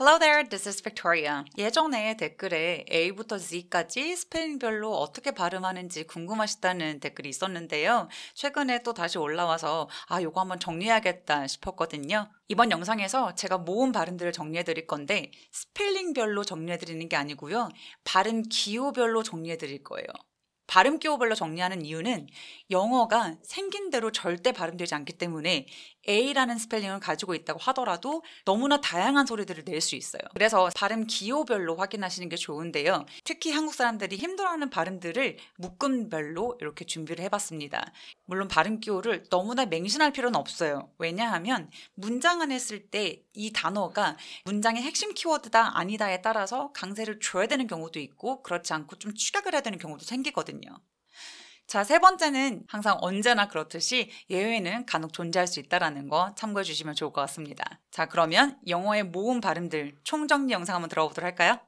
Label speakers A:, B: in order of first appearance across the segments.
A: Hello there, this is Victoria. 예전에 댓글에 A부터 Z까지 스페인별로 어떻게 발음하는지 궁금하시다는 댓글이 있었는데요. 최근에 또 다시 올라와서 아, 요거 한번 정리해야겠다 싶었거든요. 이번 영상에서 제가 모은 발음들을 정리해 드릴 건데 스펠링별로 정리해 드리는 게 아니고요. 발음 기호별로 정리해 드릴 거예요. 발음 기호별로 정리하는 이유는 영어가 생긴 대로 절대 발음되지 않기 때문에 A라는 스펠링을 가지고 있다고 하더라도 너무나 다양한 소리들을 낼 수 있어요. 그래서 발음 기호별로 확인하시는 게 좋은데요. 특히 한국 사람들이 힘들어하는 발음들을 묶음별로 이렇게 준비를 해봤습니다. 물론 발음 기호를 너무나 맹신할 필요는 없어요. 왜냐하면 문장 안에 쓸때이 단어가 문장의 핵심 키워드다 아니다에 따라서 강세를 줘야 되는 경우도 있고 그렇지 않고 좀 축약을 해야 되는 경우도 생기거든요. 자, 세 번째는 항상 언제나 그렇듯이 예외는 간혹 존재할 수 있다라는 거 참고해 주시면 좋을 것 같습니다. 자, 그러면 영어의 모음 발음들 총정리 영상 한번 들어보도록 할까요?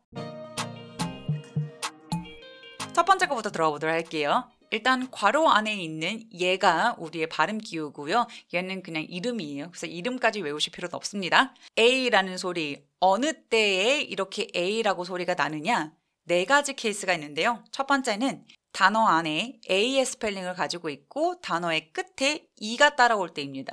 A: 첫 번째 거부터 들어보도록 할게요. 일단 괄호 안에 있는 얘가 우리의 발음 기호고요. 얘는 그냥 이름이에요. 그래서 이름까지 외우실 필요도 없습니다. A라는 소리 어느 때에 이렇게 A라고 소리가 나느냐 네 가지 케이스가 있는데요. 첫 번째는 단어 안에 a의 스펠링을 가지고 있고 단어의 끝에 e가 따라올 때입니다.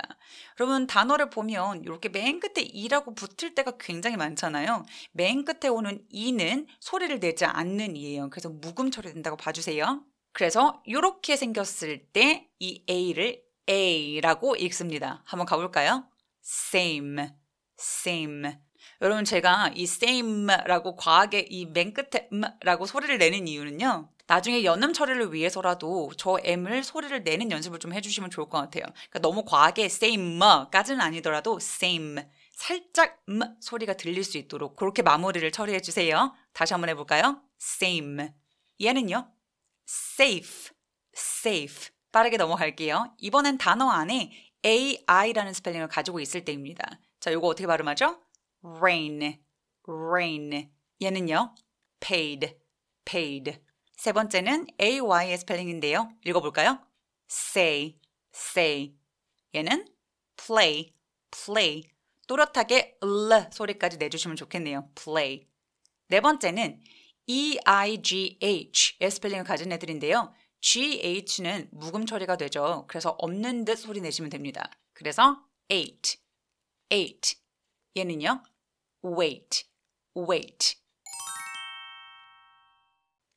A: 여러분 단어를 보면 이렇게 맨 끝에 e라고 붙을 때가 굉장히 많잖아요. 맨 끝에 오는 e는 소리를 내지 않는 e예요. 그래서 묵음 처리된다고 봐주세요. 그래서 이렇게 생겼을 때 이 a를 a라고 읽습니다. 한번 가볼까요? same, same. 여러분 제가 이 same라고 과하게 이 맨 끝에 m라고 소리를 내는 이유는요. 나중에 연음 처리를 위해서라도 저 M을 소리를 내는 연습을 좀 해주시면 좋을 것 같아요. 그러니까 너무 과하게 same까지는 아니더라도 same 살짝 음 소리가 들릴 수 있도록 그렇게 마무리를 처리해 주세요. 다시 한번 해볼까요? same 얘는요? safe safe 빠르게 넘어갈게요. 이번엔 단어 안에 AI라는 스펠링을 가지고 있을 때입니다. 자, 이거 어떻게 발음하죠? rain, rain. 얘는요, paid, paid. 세 번째는 ay의 스펠링인데요. 읽어볼까요? say, say. 얘는 play, play. 또렷하게 l 소리까지 내주시면 좋겠네요. play. 네 번째는 EIGH의 스펠링을 가진 애들인데요. GH는 묵음 처리가 되죠. 그래서 없는 듯 소리 내시면 됩니다. 그래서 eight, eight. 얘는요, wait, wait.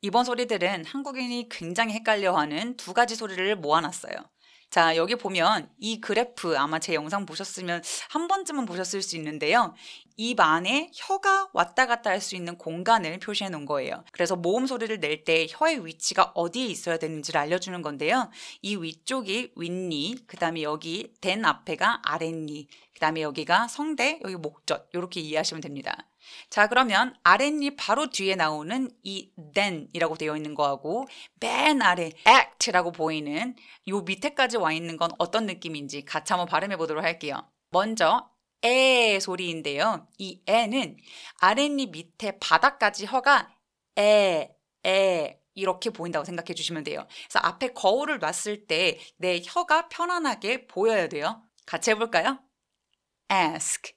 A: 이번 소리들은 한국인이 굉장히 헷갈려하는 두 가지 소리를 모아놨어요. 자 여기 보면 이 그래프 아마 제 영상 보셨으면 한 번쯤은 보셨을 수 있는데요. 입 안에 혀가 왔다 갔다 할 수 있는 공간을 표시해 놓은 거예요. 그래서 모음 소리를 낼 때 혀의 위치가 어디에 있어야 되는지를 알려주는 건데요. 이 위쪽이 윗니, 그 다음에 여기 댄 앞에가 아랫니, 그 다음에 여기가 성대, 여기 목젖 이렇게 이해하시면 됩니다. 자, 그러면 아랫니 바로 뒤에 나오는 이 then이라고 되어 있는 거하고 맨 아래 act라고 보이는 요 밑에까지 와 있는 건 어떤 느낌인지 같이 한번 발음해 보도록 할게요. 먼저 에 소리인데요. 이 에는 아랫니 밑에 바닥까지 허가 에, 에 이렇게 보인다고 생각해 주시면 돼요. 그래서 앞에 거울을 놨을 때 내 혀가 편안하게 보여야 돼요. 같이 해볼까요? ask,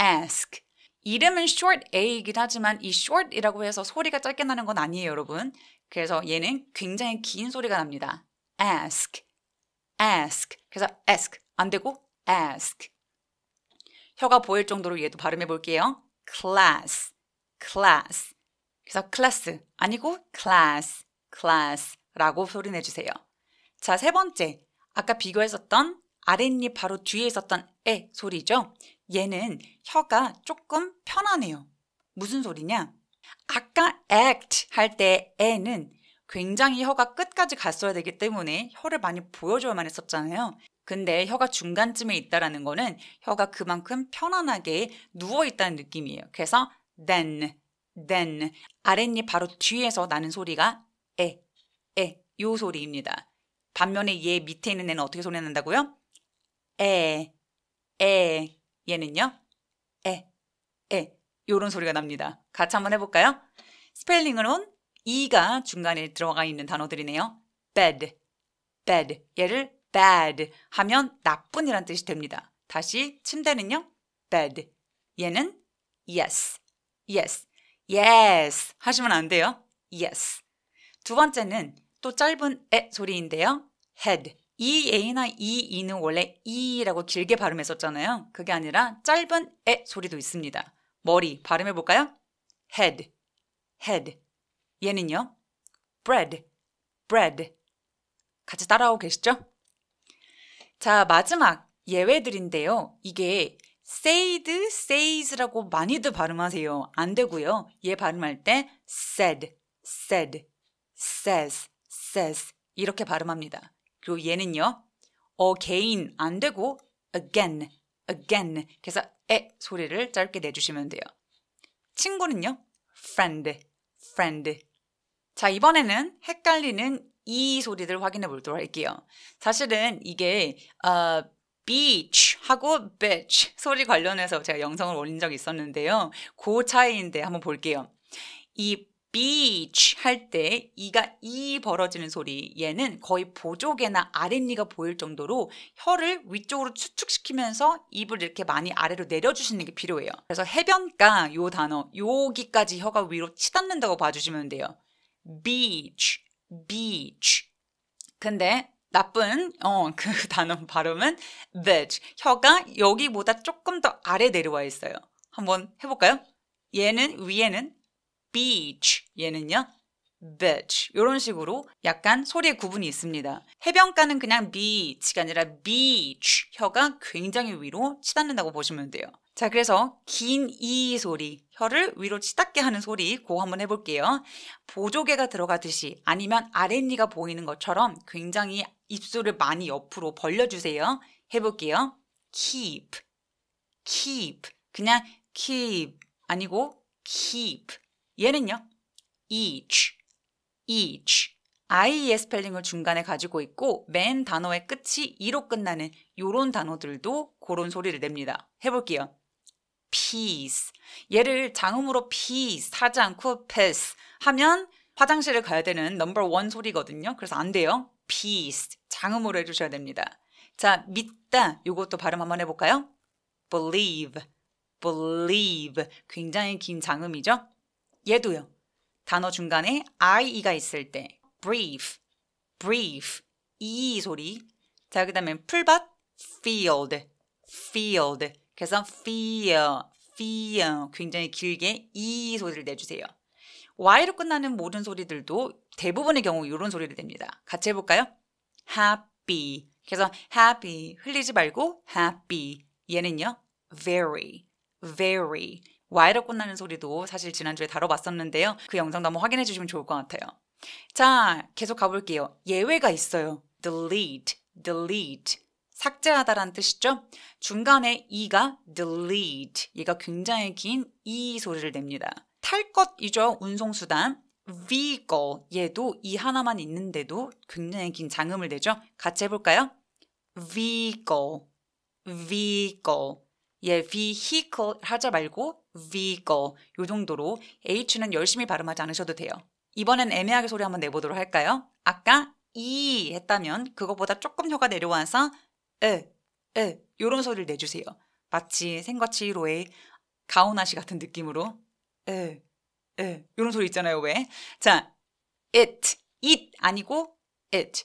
A: ask. 이름은 short a이긴 하지만 이 short이라고 해서 소리가 짧게 나는 건 아니에요, 여러분. 그래서 얘는 굉장히 긴 소리가 납니다. ask, ask. 그래서 ask 안 되고 ask. 혀가 보일 정도로 얘도 발음해 볼게요. class, class. 그래서 class 아니고 class, class라고 소리 내주세요. 자, 세 번째. 아까 비교했었던 아랫니 바로 뒤에 있었던 에 소리죠. 얘는 혀가 조금 편하네요. 무슨 소리냐? 아까 act 할때 에는 굉장히 혀가 끝까지 갔어야 되기 때문에 혀를 많이 보여줘야만 했었잖아요. 근데 혀가 중간쯤에 있다라는 거는 혀가 그만큼 편안하게 누워 있다는 느낌이에요. 그래서 then, then 아랫니 바로 뒤에서 나는 소리가 에, 에, 요 소리입니다. 반면에 얘 밑에 있는 애는 어떻게 소리 난다고요? 에, 에 얘는요. 에, 에 요런 소리가 납니다. 같이 한번 해볼까요? 스펠링으론 이가 중간에 들어가 있는 단어들이네요. bad, bad 얘를 bad 하면 나쁜이란 뜻이 됩니다. 다시 침대는요. bed 얘는 yes, yes, yes 하시면 안 돼요. yes 두 번째는 또 짧은 에 소리인데요. head, 이에이나 이이는 원래 이라고 길게 발음했었잖아요. 그게 아니라 짧은 에 소리도 있습니다. 머리 발음해 볼까요? head, head. 얘는요, bread, bread. 같이 따라하고 계시죠? 자, 마지막 예외들인데요. 이게 said, says라고 많이들 발음하세요. 안 되고요. 얘 발음할 때 said, said, says, says 이렇게 발음합니다. 그리고 얘는요. again 어, 안 되고 again, again. 그래서 에 소리를 짧게 내주시면 돼요. 친구는요. friend, friend. 자, 이번에는 헷갈리는 이 소리들 확인해 보도록 할게요. 사실은 이게 어, beach 하고 bitch 소리 관련해서 제가 영상을 올린 적이 있었는데요. 그 차이인데 한번 볼게요. 이 beach 할 때 이가 이 벌어지는 소리 얘는 거의 보조개나 아랫니가 보일 정도로 혀를 위쪽으로 추축시키면서 입을 이렇게 많이 아래로 내려주시는 게 필요해요. 그래서 해변가 요 단어 여기까지 혀가 위로 치닫는다고 봐주시면 돼요. beach, beach. 근데 나쁜 어, 그 단어 발음은 beach. 혀가 여기보다 조금 더 아래 내려와 있어요. 한번 해볼까요? 얘는 위에는 beach 얘는요 beach 이런 식으로 약간 소리의 구분이 있습니다. 해변가는 그냥 beach가 아니라 beach 혀가 굉장히 위로 치닫는다고 보시면 돼요. 자 그래서 긴 이 소리 혀를 위로 치닫게 하는 소리 고거 한번 해볼게요. 보조개가 들어가듯이 아니면 아랫니가 보이는 것처럼 굉장히 입술을 많이 옆으로 벌려주세요. 해볼게요. keep keep 그냥 keep 아니고 keep 얘는요. each, each. IE 스펠링을 중간에 가지고 있고 맨 단어의 끝이 이로 끝나는 요런 단어들도 그런 소리를 냅니다. 해볼게요. p e e c e 얘를 장음으로 p e e c e 하지 않고 p i s e 하면 화장실을 가야 되는 넘버 원 소리거든요. 그래서 안 돼요. piece. 장음으로 해주셔야 됩니다. 자, 믿다. 요것도 발음 한번 해볼까요? believe, believe. 굉장히 긴 장음이죠? 얘도요. 단어 중간에 IE가 있을 때 brief, brief, 이 e e 소리. 자, 그 다음에 풀밭, field, field. 그래서 fear, fear 굉장히 길게 이 e 소리를 내주세요. y로 끝나는 모든 소리들도 대부분의 경우 이런 소리를 냅니다. 같이 해볼까요? happy. 그래서 happy 흘리지 말고 happy. 얘는요, very, very. 와이로 끝나는 소리도 사실 지난주에 다뤄봤었는데요. 그 영상도 한번 확인해 주시면 좋을 것 같아요. 자, 계속 가볼게요. 예외가 있어요. delete, delete. 삭제하다란 뜻이죠. 중간에 이가 delete, 얘가 굉장히 긴 이 소리를 냅니다. 탈 것이죠. 운송수단. vehicle, 얘도 이 하나만 있는데도 굉장히 긴 장음을 내죠. 같이 해볼까요? vehicle, vehicle. 예, vehicle 하자 말고 vehicle 요 정도로 h는 열심히 발음하지 않으셔도 돼요. 이번엔 애매하게 소리 한번 내보도록 할까요? 아까 이 e 했다면 그것보다 조금 혀가 내려와서 에, 에 요런 소리를 내주세요. 마치 생과치로의 가오나시 같은 느낌으로 에, 에 요런 소리 있잖아요. 왜? 자, it, it 아니고 it,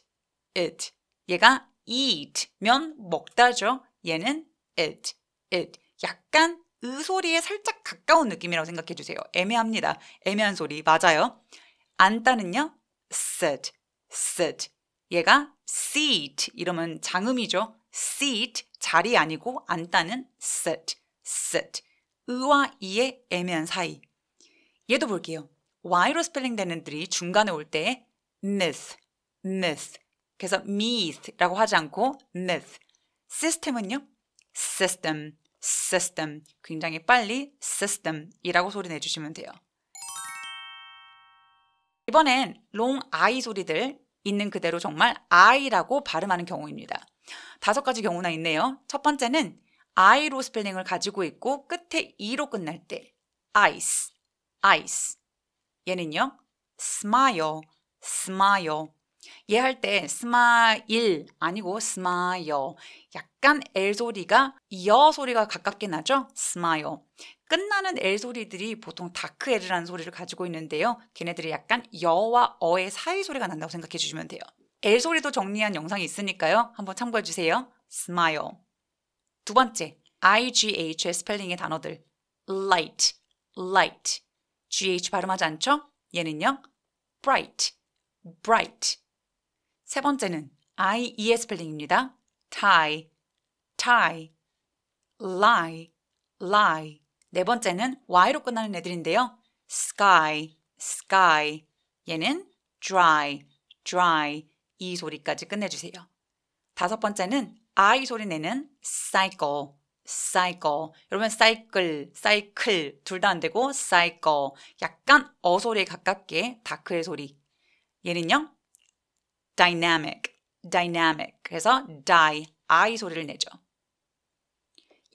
A: it 얘가 eat면 먹다죠. 얘는 it 예, 약간 으 소리에 살짝 가까운 느낌이라고 생각해 주세요. 애매합니다. 애매한 소리 맞아요. 안따는요. sit, sit. 얘가 seat 이러면 장음이죠. seat 자리 아니고 안따는 sit, sit. 으와 이의 애매한 사이. 얘도 볼게요. y로 스펠링 되는 들이 중간에 올 때 myth, myth. 그래서 myth라고 하지 않고 myth. 시스템은요. system, system. 굉장히 빨리 system이라고 소리 내주시면 돼요. 이번엔 long i 소리들 있는 그대로 정말 I라고 발음하는 경우입니다. 다섯 가지 경우나 있네요. 첫 번째는 I로 스펠링을 가지고 있고 끝에 E로 끝날 때 ice, ice. 얘는요, smile, smile. 얘할 때 스마일 아니고 스마요 약간 L 소리가 여 소리가 가깝게 나죠? 스마요 끝나는 L 소리들이 보통 다크 L이라는 소리를 가지고 있는데요 걔네들이 약간 여와 어의 사이 소리가 난다고 생각해 주시면 돼요 L 소리도 정리한 영상이 있으니까요 한번 참고해 주세요 스마요 두 번째 IGH의 스펠링의 단어들 light, light GH 발음하지 않죠? 얘는요 bright, bright 세 번째는 IE 스펠링입니다. tie, tie, lie, lie. 네 번째는 y로 끝나는 애들인데요. sky, sky. 얘는 dry, dry. 이 소리까지 끝내주세요. 다섯 번째는 I 소리 내는 cycle, cycle. 여러분 cycle, cycle 둘 다 안 되고 cycle. 약간 어 소리에 가깝게 다크의 소리. 얘는요. dynamic, dynamic. 그래서 die, i 소리를 내죠.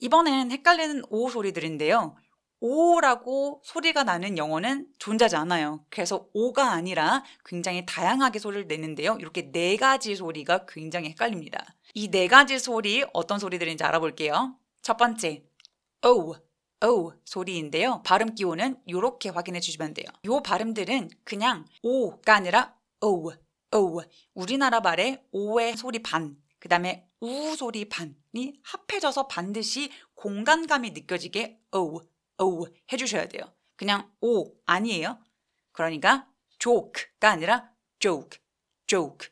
A: 이번엔 헷갈리는 오 소리들인데요. 오라고 소리가 나는 영어는 존재하지 않아요. 그래서 오가 아니라 굉장히 다양하게 소리를 내는데요. 이렇게 네 가지 소리가 굉장히 헷갈립니다. 이 네 가지 소리 어떤 소리들인지 알아볼게요. 첫 번째, o, o 소리인데요. 발음 기호는 이렇게 확인해 주시면 돼요. 이 발음들은 그냥 오가 아니라 o, 오. 어, 우리나라 말에 오의 소리 반, 그 다음에 우 소리 반이 합해져서 반드시 공간감이 느껴지게 오, 어, 오 어, 해주셔야 돼요. 그냥 오 아니에요. 그러니까 joke가 아니라 joke, joke.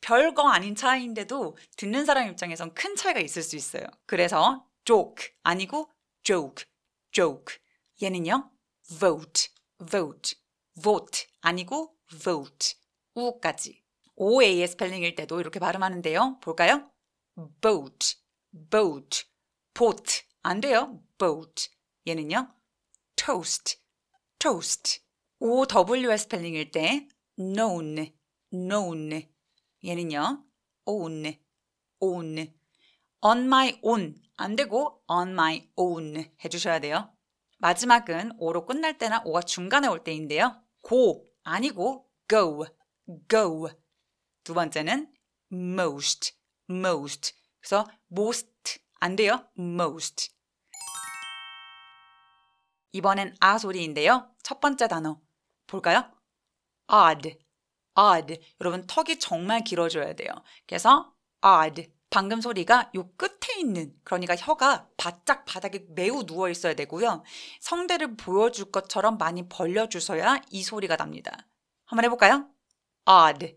A: 별거 아닌 차이인데도 듣는 사람 입장에선 큰 차이가 있을 수 있어요. 그래서 joke 아니고 joke, joke. 얘는요, vote, vote, vote 아니고 vote. 우까지. OA의 스펠링일 때도 이렇게 발음하는데요. 볼까요? boat, boat, boat. 안 돼요. boat. 얘는요. toast, toast. OW의 스펠링일 때 known, known. 얘는요. own, own. on my own. 안 되고 on my own 해주셔야 돼요. 마지막은 오로 끝날 때나 오가 중간에 올 때인데요. 고 아니고 go, go. 두 번째는 most, most. 그래서 most 안 돼요. most. 이번엔 아 소리인데요. 첫 번째 단어 볼까요? odd, odd. 여러분 턱이 정말 길어져야 돼요. 그래서 odd. 방금 소리가 요 끝에 있는 그러니까 혀가 바짝 바닥에 매우 누워 있어야 되고요. 성대를 보여줄 것처럼 많이 벌려주셔야 이 소리가 납니다. 한번 해볼까요? odd,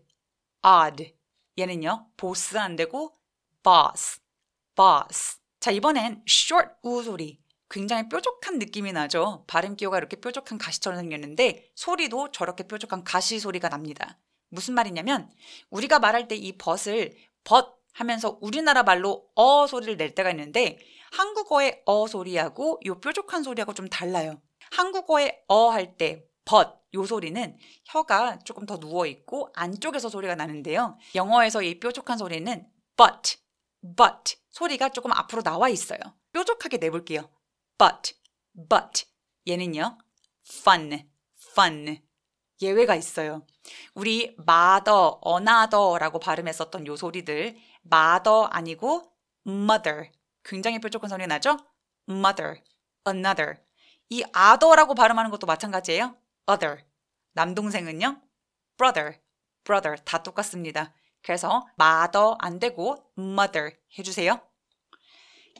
A: odd. 얘는요, 보스 안 되고 boss, boss. 자, 이번엔 short u 소리. 굉장히 뾰족한 느낌이 나죠. 발음 기호가 이렇게 뾰족한 가시처럼 생겼는데 소리도 저렇게 뾰족한 가시 소리가 납니다. 무슨 말이냐면 우리가 말할 때 이 벗을 벗 하면서 우리나라 말로 어 소리를 낼 때가 있는데 한국어의 어 소리하고 이 뾰족한 소리하고 좀 달라요. 한국어의 어할때벗 요 소리는 혀가 조금 더 누워 있고 안쪽에서 소리가 나는데요. 영어에서 이 뾰족한 소리는 but, but 소리가 조금 앞으로 나와 있어요. 뾰족하게 내볼게요. but, but 얘는요. fun, fun 예외가 있어요. 우리 mother, another라고 발음했었던 요 소리들 mother 아니고 mother 굉장히 뾰족한 소리 나죠? mother, another 이 other라고 발음하는 것도 마찬가지예요. other. 남동생은요? brother, brother 다 똑같습니다. 그래서 mother 안 되고 mother 해주세요.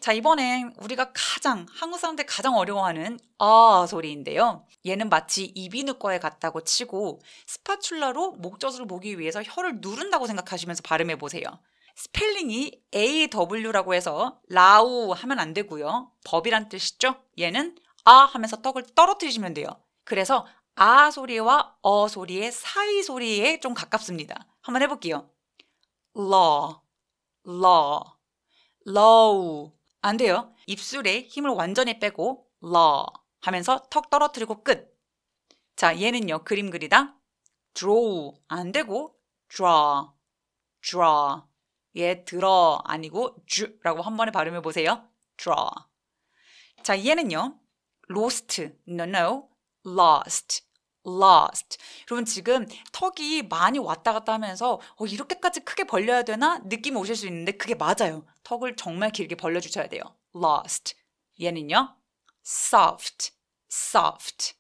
A: 자 이번엔 우리가 가장 한국 사람들 가장 어려워하는 아 소리인데요. 얘는 마치 이비인후과에 갔다고 치고 스파츌라로 목젖을 보기 위해서 혀를 누른다고 생각하시면서 발음해 보세요. 스펠링이 AW라고 해서 라우 하면 안 되고요. 법이란 뜻이죠. 얘는 아 하면서 떡을 떨어뜨리시면 돼요. 그래서 아 소리와 어 소리의 사이 소리에 좀 가깝습니다. 한번 해볼게요. 러, 러, 러우. 안 돼요. 입술에 힘을 완전히 빼고 러 하면서 턱 떨어뜨리고 끝. 자, 얘는요. 그림 그리다. 드로우 안 되고 draw, 얘 들어 아니고 쥬라고한 번에 발음해 보세요. d r 자, 얘는요. 로스트, t no, no. lost, lost. 여러분 지금 턱이 많이 왔다 갔다 하면서 어, 이렇게까지 크게 벌려야 되나 느낌 이 오실 수 있는데 그게 맞아요. 턱을 정말 길게 벌려주셔야 돼요. lost. 얘는요, soft, soft.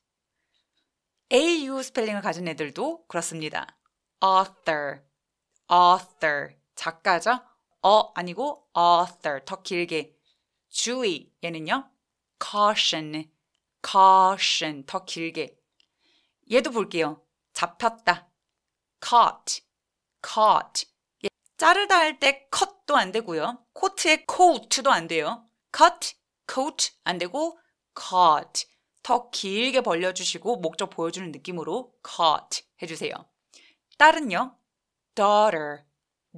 A: AU 스펠링을 가진 애들도 그렇습니다. author, author. 작가죠? 어 아니고 author. 더 길게. 주의. 얘는요, caution, caution 더 길게 얘도 볼게요. 잡혔다. caught, caught. 예, 자르다 할 때 cut도 안 되고요. 코트에 coat도 안 돼요. cut, coat 안 되고 caught. 더 길게 벌려주시고 목적 보여주는 느낌으로 caught 해주세요. 딸은요. daughter,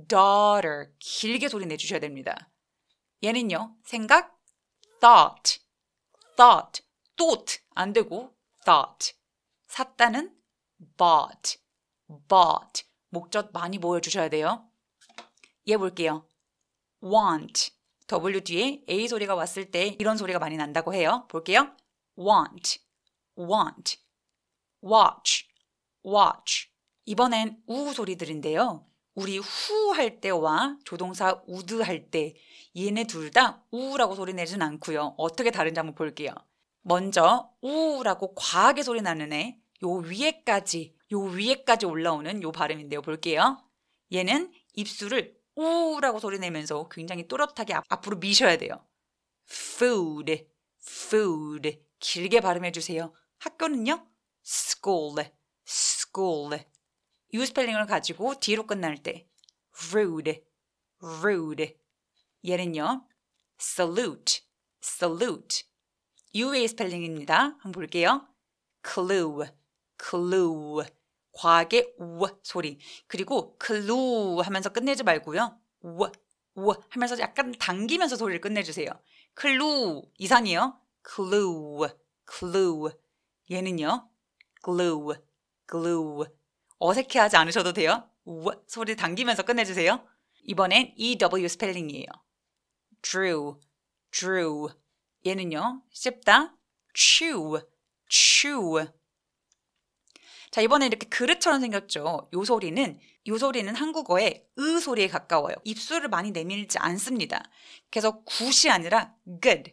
A: daughter 길게 소리 내주셔야 됩니다. 얘는요. 생각, thought, thought thought 안 되고 thought. 샀다는 bought, bought. 목젖 많이 모여주셔야 돼요. 얘 볼게요. want. W 뒤에 A 소리가 왔을 때 이런 소리가 많이 난다고 해요. 볼게요. want, want, watch, watch. 이번엔 우 소리들인데요. 우리 후 할 때와 조동사 우드 할 때 얘네 둘 다 우라고 소리 내진 않고요. 어떻게 다른지 한번 볼게요. 먼저 우라고 과하게 소리 나는 애, 요 위에까지, 요 위에까지 올라오는 요 발음인데요. 볼게요. 얘는 입술을 우라고 소리 내면서 굉장히 또렷하게 앞으로 미셔야 돼요. food, food. 길게 발음해 주세요. 학교는요? school, school. 유 스펠링을 가지고 뒤로 끝날 때 rude, rude. 얘는요? salute, salute. U의 스펠링입니다. 한번 볼게요. clue, clue. 과하게 우 소리. 그리고 clue 하면서 끝내지 말고요. 우, 우 하면서 약간 당기면서 소리를 끝내주세요. clue 이상이요. clue, clue. 얘는요. glue, glue. 어색해하지 않으셔도 돼요. 우 소리 당기면서 끝내주세요. 이번엔 EW 스펠링이에요. drew, drew. 얘는요. 씹다. chew, chew. 자, 이번에 이렇게 그릇처럼 생겼죠. 요 소리는 요 소리는 한국어의 으 소리에 가까워요. 입술을 많이 내밀지 않습니다. 그래서 굿이 아니라 good,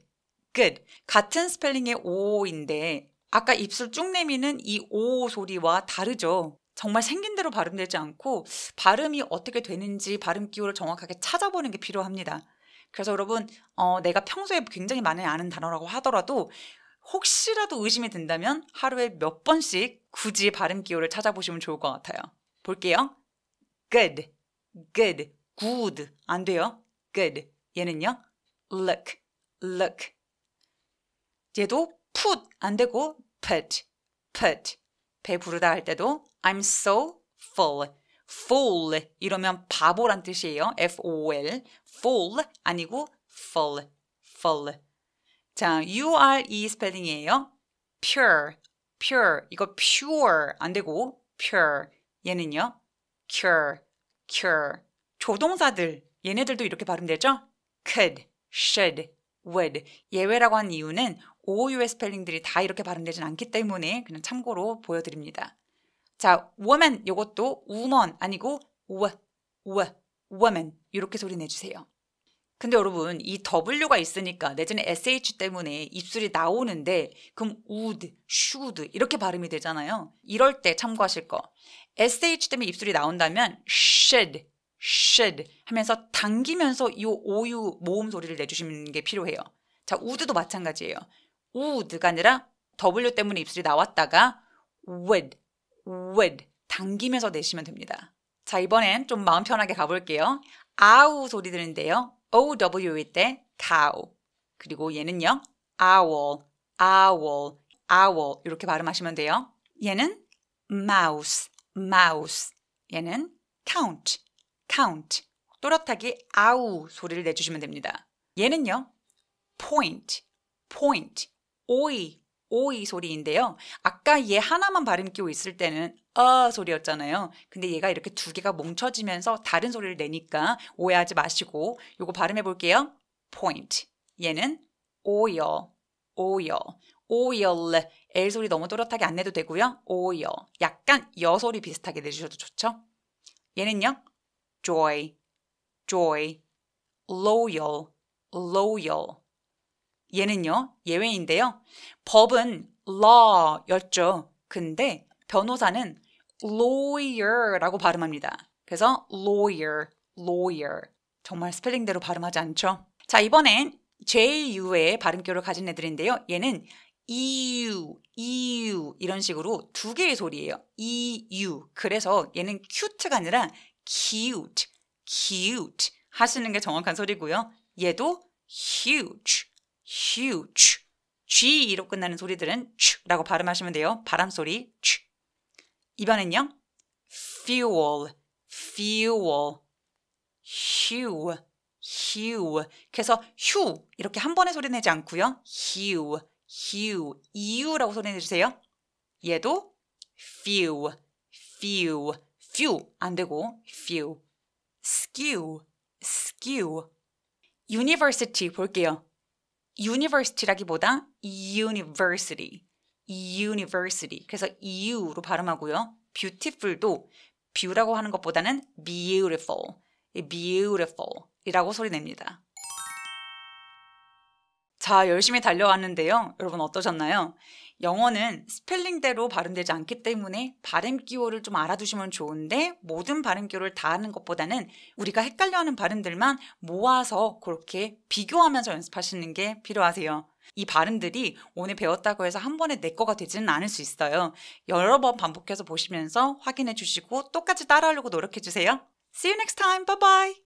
A: good. 같은 스펠링의 오인데 아까 입술 쭉 내미는 이 오 소리와 다르죠. 정말 생긴 대로 발음되지 않고 발음이 어떻게 되는지 발음 기호를 정확하게 찾아보는 게 필요합니다. 그래서 여러분 어, 내가 평소에 굉장히 많이 아는 단어라고 하더라도 혹시라도 의심이 든다면 하루에 몇 번씩 굳이 발음 기호를 찾아보시면 좋을 것 같아요. 볼게요. good, good, good 안 돼요. good 얘는요. look, look 얘도 put 안 되고 put, put 배부르다 할 때도 I'm so full fool 이러면 바보란 뜻이에요. F-O-L. fool 아니고 full, full. 자, U-R-E 스펠링이에요. pure, pure. 이거 pure 안 되고 pure. 얘는요. cure, cure. 조동사들 얘네들도 이렇게 발음되죠? could, should, would. 예외라고 한 이유는 OU의 스펠링들이 다 이렇게 발음되진 않기 때문에 그냥 참고로 보여드립니다. 자, woman 이것도 woman 아니고 w, w, woman 이렇게 소리 내주세요. 근데 여러분 이 W가 있으니까 내지는 SH 때문에 입술이 나오는데 그럼 would, should 이렇게 발음이 되잖아요. 이럴 때 참고하실 거. SH 때문에 입술이 나온다면 should, should 하면서 당기면서 이 오유 모음 소리를 내주시는 게 필요해요. 자, would도 마찬가지예요. would가 아니라 W 때문에 입술이 나왔다가 would, would 당기면서 내쉬면 됩니다. 자, 이번엔 좀 마음 편하게 가볼게요. 아우 소리 들는데요. OW일 때 cow. 그리고 얘는요. owl, owl, owl 이렇게 발음하시면 돼요. 얘는 mouse, mouse. 얘는 count, count. 또렷하게 아우 소리를 내주시면 됩니다. 얘는요. point, point. 오이 오이 소리인데요. 아까 얘 하나만 발음 끼고 있을 때는 어 소리였잖아요. 근데 얘가 이렇게 두 개가 뭉쳐지면서 다른 소리를 내니까 오해하지 마시고 요거 발음해 볼게요. point. 얘는 오여. 오여. 오열. oil. 소리 너무 또렷하게 안 내도 되고요. 오 i 약간 여 소리 비슷하게 내주셔도 좋죠. 얘는요. joy, joy, loyal, loyal. 얘는요, 예외인데요. 법은 law였죠. 근데 변호사는 lawyer라고 발음합니다. 그래서 lawyer, lawyer. 정말 스펠링대로 발음하지 않죠? 자, 이번엔 JU의 발음교를 가진 애들인데요. 얘는 EU, EU 이런 식으로 두 개의 소리예요. EU. 그래서 얘는 cute가 아니라 cute, cute 하시는 게 정확한 소리고요. 얘도 huge, huge, g로 끝나는 소리들은 ch라고 발음하시면 돼요. 바람 소리 ch. 입안은요. fuel, fuel, hue, hue. 그래서 휴 이렇게 한 번에 소리 내지 않고요. hue, hue, 이유라고 소리 내주세요. 얘도 few, few, few 안 되고 few, skew, skew. university 볼게요. university라기보다 university, university. 그래서 eu로 발음하고요. beautiful도 뷰라고 하는 것보다는 beautiful, beautiful이라고 소리냅니다. 자, 열심히 달려왔는데요. 여러분 어떠셨나요? 영어는 스펠링대로 발음되지 않기 때문에 발음 기호를 좀 알아두시면 좋은데 모든 발음 기호를 다 하는 것보다는 우리가 헷갈려하는 발음들만 모아서 그렇게 비교하면서 연습하시는 게 필요하세요. 이 발음들이 오늘 배웠다고 해서 한 번에 내 거가 되지는 않을 수 있어요. 여러 번 반복해서 보시면서 확인해 주시고 똑같이 따라하려고 노력해 주세요. See you next time. Bye bye.